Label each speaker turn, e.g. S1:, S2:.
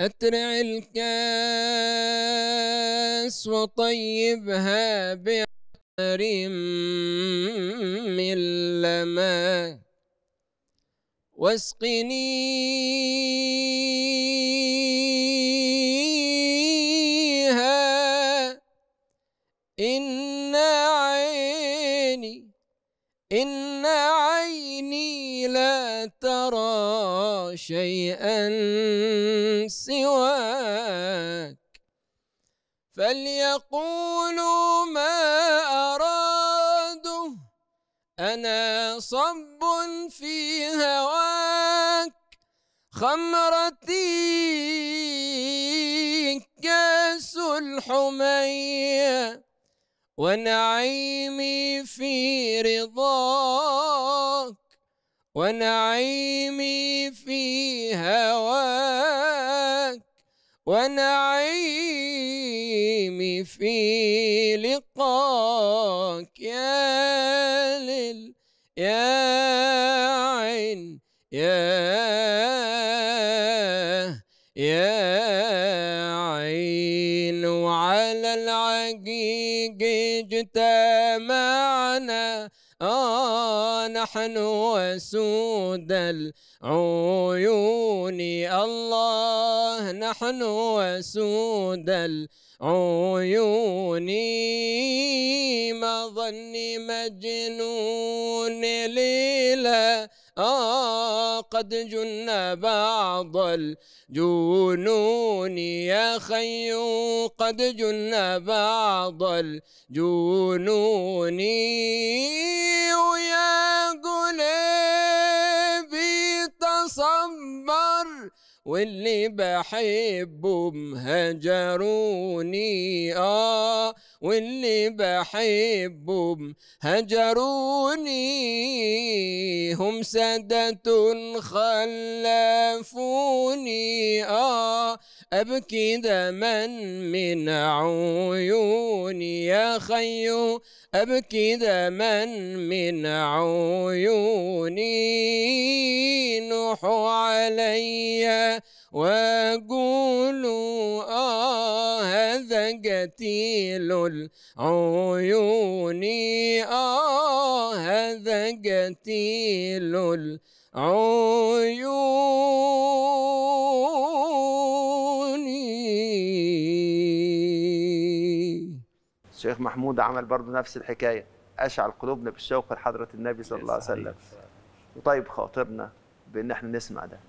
S1: أترع الكاس وطيبها بعطر من لما واسقنيها إن عيني إن عيني لا ترى شيئا سواك فليقولوا ما أرادوا أنا صب في هواك خمرتي كاس الحمية ونعيمي في رضاك ونعيمي في هواك ونعيمي في لقاك يا لل يا عين يا يا عين وعلى العقيق اجتمعنا آه نحن أسود العيون الله نحن أسود العيون ما ظن مجنون ليلة آه قد جن بعض الجنون يا خي قد جن بعض الجنون صبر واللي بحبه هجروني اه واللي بحبه هجروني هم سادة خلفوني اه أبكي دما من عيوني يا خيو أبكي دما من عيوني علي وقولوا آه هذا قتيل العيون آه هذا قتيل العيون الشيخ محمود عمل برضه نفس الحكايه اشعل قلوبنا بالشوق لحضره النبي صلى الله عليه وسلم وطيب خاطرنا بان احنا نسمع ده